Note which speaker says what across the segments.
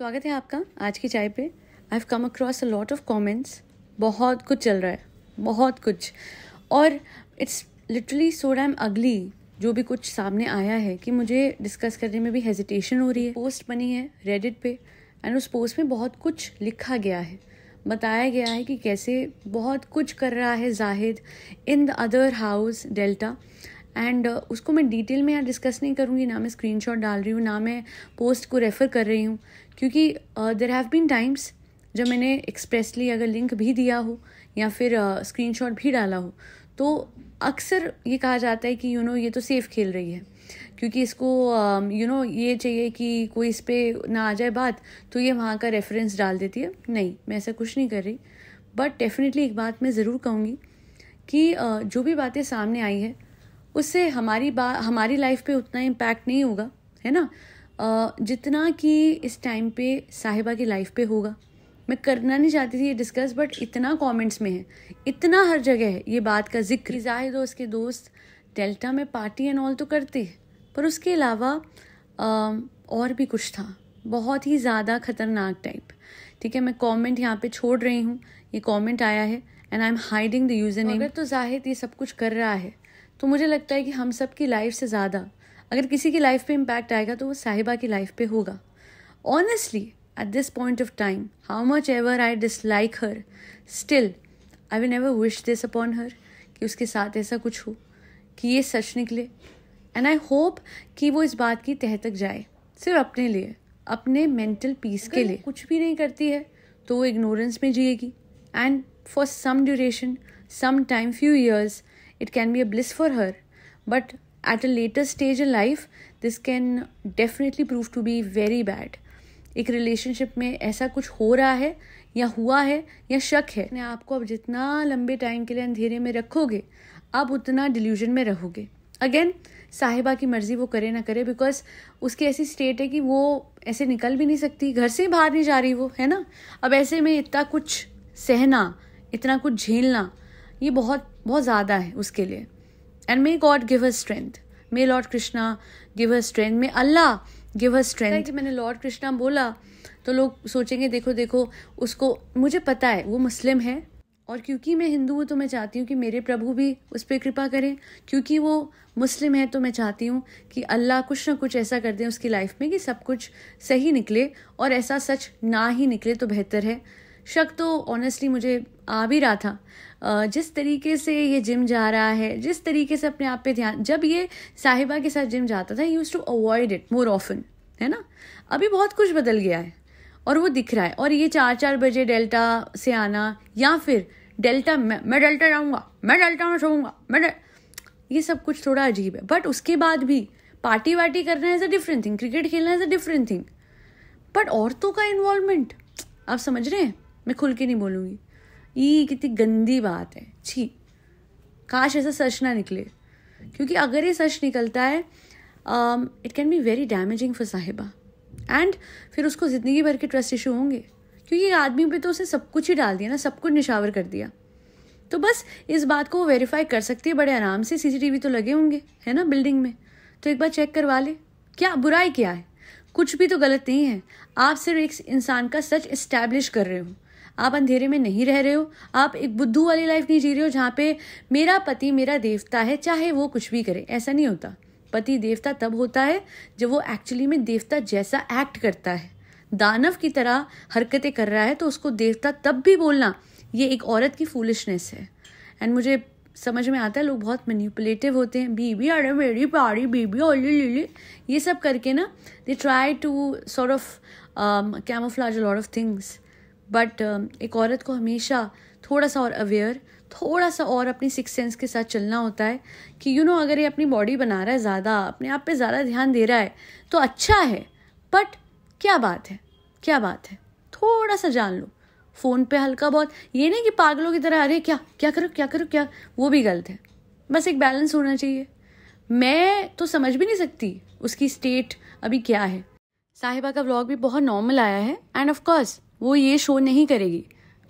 Speaker 1: स्वागत है आपका आज की चाय पे I have come across a lot of comments बहुत कुछ चल रहा है बहुत कुछ और इट्स लिटरली सो डैम अगली जो भी कुछ सामने आया है कि मुझे डिस्कस करने में भी हेजिटेशन हो रही है पोस्ट बनी है रेडिट पे एंड उस पोस्ट में बहुत कुछ लिखा गया है बताया गया है कि कैसे बहुत कुछ कर रहा है Zahid in the other house delta and uh, उसको मैं डिटेल में यहाँ डिस्कस नहीं करूँगी ना मैं स्क्रीन डाल रही हूँ ना मैं पोस्ट को रेफ़र कर रही हूँ क्योंकि देर हैव बीन टाइम्स जब मैंने एक्सप्रेसली अगर लिंक भी दिया हो या फिर स्क्रीन uh, भी डाला हो तो अक्सर ये कहा जाता है कि यू you नो know, ये तो सेफ़ खेल रही है क्योंकि इसको you uh, know you know, ये चाहिए कि कोई इस पर ना आ जाए बात तो ये वहाँ का रेफरेंस डाल देती है नहीं मैं ऐसा कुछ नहीं कर रही बट डेफिनेटली एक बात मैं ज़रूर कहूँगी कि uh, जो भी बातें सामने आई है उससे हमारी बात हमारी लाइफ पे उतना इम्पैक्ट नहीं होगा है ना जितना कि इस टाइम पे साहिबा की लाइफ पे होगा मैं करना नहीं चाहती थी ये डिस्कस बट इतना कमेंट्स में है इतना हर जगह है ये बात का जिक्र जाहिर हो उसके दोस्त डेल्टा में पार्टी एंड ऑल तो करते हैं पर उसके अलावा और भी कुछ था बहुत ही ज़्यादा खतरनाक टाइप ठीक है मैं कमेंट यहाँ पे छोड़ रही हूँ ये कमेंट आया है and I am hiding the user name तो जाहिर ये सब कुछ कर रहा है तो मुझे लगता है कि हम सब की लाइफ से ज़्यादा अगर किसी की लाइफ पे इम्पैक्ट आएगा तो वो साहिबा की लाइफ पे होगा honestly at this point of time how much ever I dislike her still I will never wish this upon her कि उसके साथ ऐसा कुछ हो कि ये सच निकले एंड आई होप कि वो इस बात की तह तक जाए सिर्फ अपने लिए अपने मेंटल पीस के लिए कुछ भी नहीं करती है तो वो इग्नोरेंस में जिएगी and for some duration some time few years it can be a bliss for her but at a later stage in life this can definitely prove to be very bad एक relationship में ऐसा कुछ हो रहा है या हुआ है या शक है आपको अब जितना लंबे टाइम के लिए अंधेरे में रखोगे आप उतना डिल्यूजन में रहोगे अगेन साहिबा की मर्जी वो करे ना करे बिकॉज उसकी ऐसी स्टेट है कि वो ऐसे निकल भी नहीं सकती घर से ही बाहर नहीं जा रही वो है ना अब ऐसे में इतना कुछ सहना इतना कुछ झेलना ये बहुत बहुत ज़्यादा है उसके लिए and may God give her strength may Lord Krishna give her strength may Allah give her strength मैंने लॉर्ड कृष्णा बोला तो लोग सोचेंगे देखो देखो उसको मुझे पता है वो मुस्लिम है और क्योंकि मैं हिंदू हूँ तो मैं चाहती हूँ कि मेरे प्रभु भी उस पर कृपा करें क्योंकि वो मुस्लिम है तो मैं चाहती हूँ कि अल्लाह कुछ ना कुछ ऐसा कर दें उसकी लाइफ में कि सब कुछ सही निकले और ऐसा सच ना ही निकले तो बेहतर है शक तो ऑनेस्टली मुझे आ भी रहा था जिस तरीके से ये जिम जा रहा है जिस तरीके से अपने आप पे ध्यान जब ये साहिबा के साथ जिम जाता था use to avoid it more often है ना अभी बहुत कुछ बदल गया है और वो दिख रहा है और ये चार चार बजे डेल्टा से आना या फिर डेल्टा मैं मैं डेल्टा जाऊँगा मैं डेल्टा में छोड़ूंगा मैं ये सब कुछ थोड़ा अजीब है बट उसके बाद भी पार्टी वार्टी करना is a different thing cricket खेलना is a different thing but औरतों का इन्वॉल्वमेंट आप समझ रहे हैं मैं खुल के नहीं बोलूँगी ये कितनी गंदी बात है छी काश ऐसा सच ना निकले क्योंकि अगर ये सच निकलता है it can be very damaging for Sahiba and फिर उसको ज़िंदगी भर के ट्रस्ट इशू होंगे क्योंकि आदमी पे तो उसने सब कुछ ही डाल दिया ना सब कुछ निशावर कर दिया तो बस इस बात को वो वेरीफाई कर सकती है बड़े आराम से सीसीटीवी तो लगे होंगे है ना बिल्डिंग में तो एक बार चेक करवा ले क्या बुराई क्या है कुछ भी तो गलत नहीं है आप सिर्फ एक इंसान का सच इस्टेब्लिश कर रहे हो आप अंधेरे में नहीं रह रहे हो आप एक बुद्धू वाली लाइफ नहीं जी रहे हो जहाँ पे मेरा पति मेरा देवता है चाहे वो कुछ भी करे ऐसा नहीं होता पति देवता तब होता है जब वो एक्चुअली में देवता जैसा एक्ट करता है दानव की तरह हरकतें कर रहा है तो उसको देवता तब भी बोलना ये एक औरत की फूलिशनेस है एंड मुझे समझ में आता है लोग बहुत मैन्यूपुलेटिव होते हैं बीबी अरे मेरी पाड़ी बीबी ओली लीली ये सब करके ना they try to sort of camouflage lot of things but um, एक औरत को हमेशा थोड़ा सा और अवेयर थोड़ा सा और अपनी सिक्स सेंस के साथ चलना होता है कि यू you नो know, अगर ये अपनी बॉडी बना रहा है ज़्यादा अपने आप पे ज़्यादा ध्यान दे रहा है तो अच्छा है बट क्या बात है क्या बात है थोड़ा सा जान लो फ़ोन पे हल्का बहुत ये नहीं कि पागलों की तरह अरे क्या क्या करो क्या करो क्या वो भी गलत है बस एक बैलेंस होना चाहिए मैं तो समझ भी नहीं सकती उसकी स्टेट अभी क्या है साहिबा का व्लॉग भी बहुत नॉर्मल आया है एंड ऑफ कोर्स वो ये शो नहीं करेगी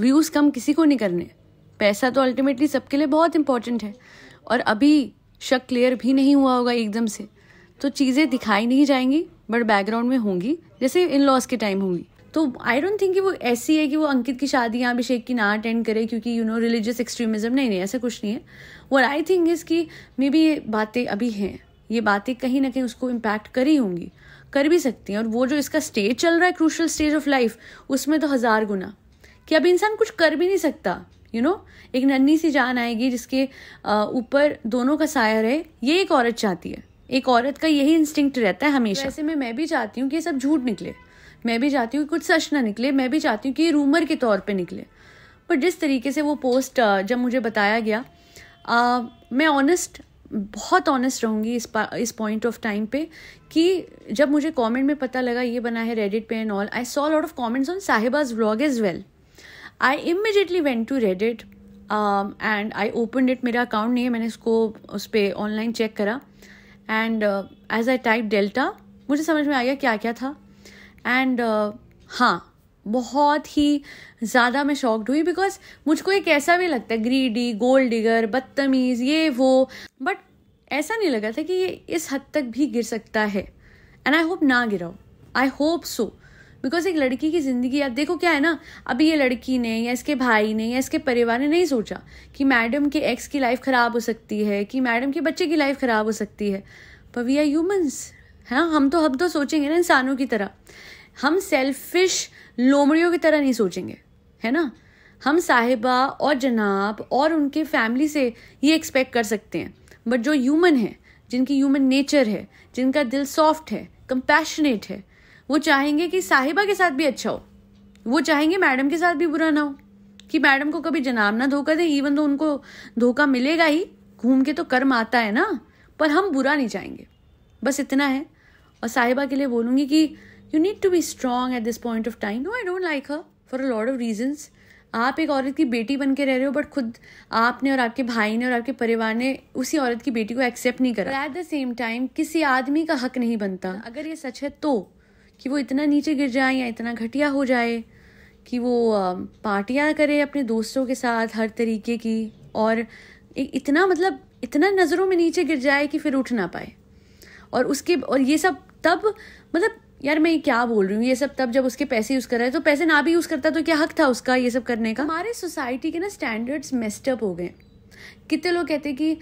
Speaker 1: व्यूज़ कम किसी को नहीं करने पैसा तो अल्टीमेटली सबके लिए बहुत इंपॉर्टेंट है और अभी शक क्लियर भी नहीं हुआ होगा एकदम से तो चीज़ें दिखाई नहीं जाएंगी बट बैकग्राउंड में होंगी जैसे इन लॉस के टाइम होंगी तो आई डोंट थिंक कि वो ऐसी है कि वो अंकित की शादी या अभिषेक की ना अटेंड करे क्योंकि यू नो रिलीजियस एक्सट्रीमिज्म नहीं नहीं ऐसा कुछ नहीं है वो आई थिंक इज़ कि मे बी ये बातें अभी हैं ये बातें कहीं ना कहीं उसको इम्पैक्ट करी होंगी कर भी सकती हैं और वो जो इसका स्टेज चल रहा है क्रूशल स्टेज ऑफ लाइफ उसमें तो हज़ार गुना कि अब इंसान कुछ कर भी नहीं सकता यू you नो know? एक नन्ही सी जान आएगी जिसके ऊपर दोनों का साया रहे ये एक औरत चाहती है एक औरत का यही इंस्टिंक्ट रहता है हमेशा ऐसे में मैं भी चाहती हूँ कि ये सब झूठ निकले मैं भी चाहती हूँ कि कुछ सच ना निकले मैं भी चाहती हूँ कि ये रूमर के तौर पे निकले पर जिस तरीके से वो पोस्ट जब मुझे बताया गया आ, मैं ऑनेस्ट बहुत ऑनेस्ट रहूँगी इस इस पॉइंट ऑफ टाइम पे कि जब मुझे कमेंट में पता लगा ये बना है रेडिट पे and all I saw lot of comments on Sahiba's vlog is well I immediately went to Reddit and I open it मेरा अकाउंट नहीं है मैंने इसको उस पर ऑनलाइन चेक करा and as I type delta मुझे समझ में आ गया क्या क्या था एंड uh, हाँ बहुत ही ज़्यादा मैं शॉक्ड हुई बिकॉज मुझको एक ऐसा भी लगता है ग्रीडी गोल्ड डिगर बदतमीज़ ये वो बट ऐसा नहीं लगा था कि ये इस हद तक भी गिर सकता है एंड आई होप ना गिराओ आई होप सो बिकॉज एक लड़की की ज़िंदगी आप देखो क्या है ना अभी ये लड़की ने या इसके भाई ने या इसके परिवार ने नहीं सोचा कि मैडम के एक्स की लाइफ ख़राब हो सकती है कि मैडम के बच्चे की लाइफ ख़राब हो सकती है पर वी आर ह्यूमन्स है ना हम तो हम तो सोचेंगे ना इंसानों की तरह हम सेल्फिश लोमड़ियों की तरह नहीं सोचेंगे है ना हम साहिबा और जनाब और उनके फैमिली से ये एक्सपेक्ट कर सकते हैं बट जो ह्यूमन है जिनकी ह्यूमन नेचर है जिनका दिल सॉफ्ट है कंपैशनेट है वो चाहेंगे कि साहिबा के साथ भी अच्छा हो वो चाहेंगे मैडम के साथ भी बुरा ना हो कि मैडम को कभी जनाब ना धोखा दे इवन तो उनको धोखा मिलेगा ही घूम के तो कर्म आता है ना पर हम बुरा नहीं चाहेंगे बस इतना है और साहिबा के लिए बोलूँगी कि you need to be strong at this point of time no I don't like her for a lot of reasons आप एक औरत की बेटी बन के रह रहे हो बट खुद आपने और आपके भाई ने और आपके परिवार ने उसी औरत की बेटी को एक्सेप्ट नहीं करा एट द सेम टाइम किसी आदमी का हक नहीं बनता अगर ये सच है तो कि वो इतना नीचे गिर जाए या इतना घटिया हो जाए कि वो पार्टियाँ करे अपने दोस्तों के साथ हर तरीके की और इतना मतलब इतना नज़रों में नीचे गिर जाए कि फिर उठ ना पाए और उसके और ये सब तब मतलब यार मैं क्या बोल रही हूँ ये सब तब जब उसके पैसे यूज कर रहा है तो पैसे ना भी यूज करता तो क्या हक था उसका ये सब करने का हमारे सोसाइटी के ना स्टैंडर्ड्स मेस्टअप हो गए कितने लोग कहते कि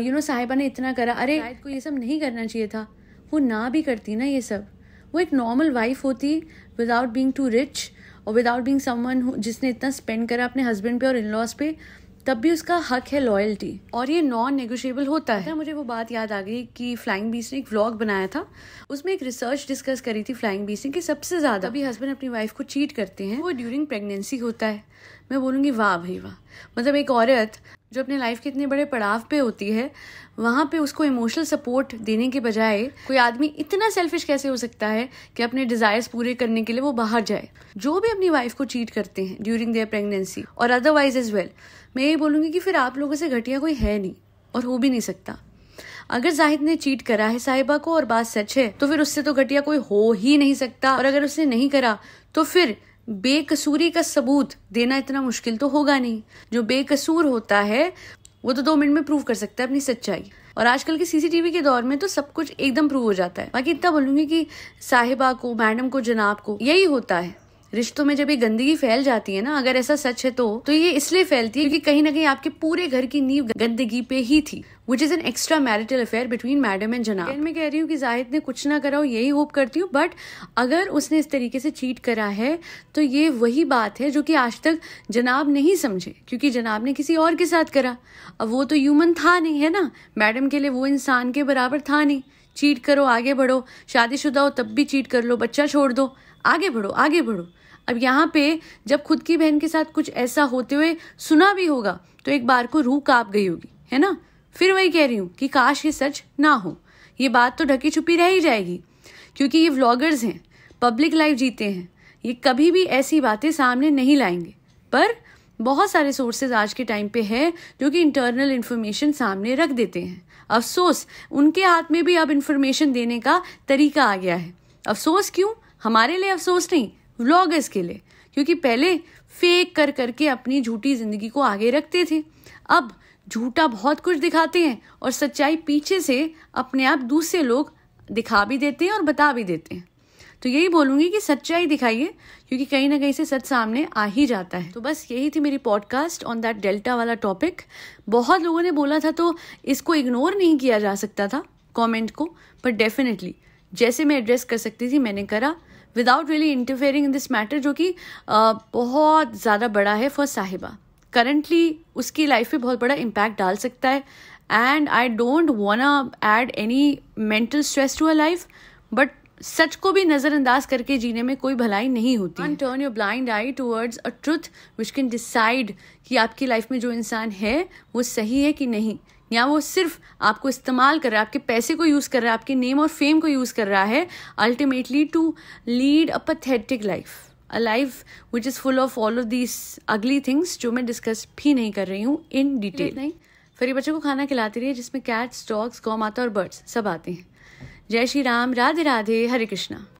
Speaker 1: यू नो साहिबा ने इतना करा अरे को ये सब नहीं करना चाहिए था वो ना भी करती ना ये सब वो एक नॉर्मल वाइफ होती विदाउट बींग टू रिच और विदाउट बींग समन जिसने इतना स्पेंड करा अपने हस्बैंड पे और इन लॉज पे तब भी उसका हक है लॉयल्टी और ये नॉन नेगोशिएबल होता है मुझे वो बात याद आ गई कि फ्लाइंग बीस ने एक व्लॉग बनाया था उसमें एक रिसर्च डिस्कस करी थी फ्लाइंग बीस ने कि सबसे ज़्यादा अभी हस्बैंड अपनी वाइफ को चीट करते हैं वो ड्यूरिंग प्रेगनेंसी होता है मैं बोलूँगी वाह भाई वाह मतलब एक औरत जो अपने लाइफ के इतने बड़े पड़ाव पे होती है वहाँ पे उसको इमोशनल सपोर्ट देने के बजाय कोई आदमी इतना सेल्फिश कैसे हो सकता है कि अपने डिज़ायर्स पूरे करने के लिए वो बाहर जाए जो भी अपनी वाइफ को चीट करते हैं ड्यूरिंग देयर प्रेगनेंसी और अदरवाइज एज वेल मैं ये बोलूँगी कि फिर आप लोगों से घटिया कोई है नहीं और हो भी नहीं सकता अगर जाहिद ने चीट करा है साहिबा को और बात सच है तो फिर उससे तो घटिया कोई हो ही नहीं सकता और अगर उसने नहीं करा तो फिर बेकसूरी का सबूत देना इतना मुश्किल तो होगा नहीं जो बेकसूर होता है वो तो दो मिनट में प्रूव कर सकता है अपनी सच्चाई और आजकल के सीसीटीवी के दौर में तो सब कुछ एकदम प्रूव हो जाता है बाकी इतना बोलूंगी कि साहिबा को मैडम को जनाब को यही होता है रिश्तों में जब ये गंदगी फैल जाती है ना अगर ऐसा सच है तो तो ये इसलिए फैलती है क्योंकि कहीं ना कहीं आपके पूरे घर की नींव गंदगी पे ही थी which is an extra marital affair between madam and जनाब मैं कह रही हूँ कि जाहिद ने कुछ ना करा हो यही होप करती हूँ बट अगर उसने इस तरीके से चीट करा है तो ये वही बात है जो कि आज तक जनाब नहीं समझे क्योंकि जनाब ने किसी और के साथ करा अब वो तो ह्यूमन था नहीं है ना मैडम के लिए वो इंसान के बराबर था नहीं चीट करो आगे बढ़ो शादीशुदा हो तब भी चीट कर लो बच्चा छोड़ दो आगे बढ़ो आगे बढ़ो अब यहाँ पे जब खुद की बहन के साथ कुछ ऐसा होते हुए सुना भी होगा तो एक बार को रूह काप गई होगी है ना फिर वही कह रही हूँ कि काश ये सच ना हो ये बात तो ढकी छुपी रह ही जाएगी क्योंकि ये व्लॉगर्स हैं पब्लिक लाइफ जीते हैं ये कभी भी ऐसी बातें सामने नहीं लाएंगे पर बहुत सारे सोर्सेज आज के टाइम पे है जो कि इंटरनल इन्फॉर्मेशन सामने रख देते हैं अफसोस उनके हाथ में भी अब इन्फॉर्मेशन देने का तरीका आ गया है अफसोस क्यों हमारे लिए अफसोस नहीं व्लॉगर्स के लिए क्योंकि पहले फेक कर करके अपनी झूठी जिंदगी को आगे रखते थे अब झूठा बहुत कुछ दिखाते हैं और सच्चाई पीछे से अपने आप दूसरे लोग दिखा भी देते हैं और बता भी देते हैं तो यही बोलूँगी कि सच्चाई दिखाइए क्योंकि कहीं ना कहीं से सच सामने आ ही जाता है तो बस यही थी मेरी पॉडकास्ट ऑन दैट डेल्टा वाला टॉपिक बहुत लोगों ने बोला था तो इसको इग्नोर नहीं किया जा सकता था कमेंट को पर डेफिनेटली जैसे मैं एड्रेस कर सकती थी मैंने करा without really interfering in this matter जो कि बहुत ज़्यादा बड़ा है फॉर साहिबा करंटली उसकी लाइफ पे बहुत बड़ा इम्पैक्ट डाल सकता है and I don't want add any mental stress to a life but सच को भी नज़रअंदाज करके जीने में कोई भलाई नहीं होती and turn your blind eye towards a truth which can decide कि आपकी लाइफ में जो इंसान है वो सही है कि नहीं या वो सिर्फ आपको इस्तेमाल कर रहा है आपके पैसे को यूज़ कर रहा है आपके नेम और फेम को यूज़ कर रहा है ultimately to lead a pathetic life a life which is full of all of these ugly things जो मैं डिस्कस भी नहीं कर रही हूँ इन डिटेल नहीं फिर ये बच्चों को खाना खिलाती रही है जिसमें कैट्स डॉग्स गौ माता और बर्ड्स सब आते हैं जय श्री राम राधे राधे हरे कृष्णा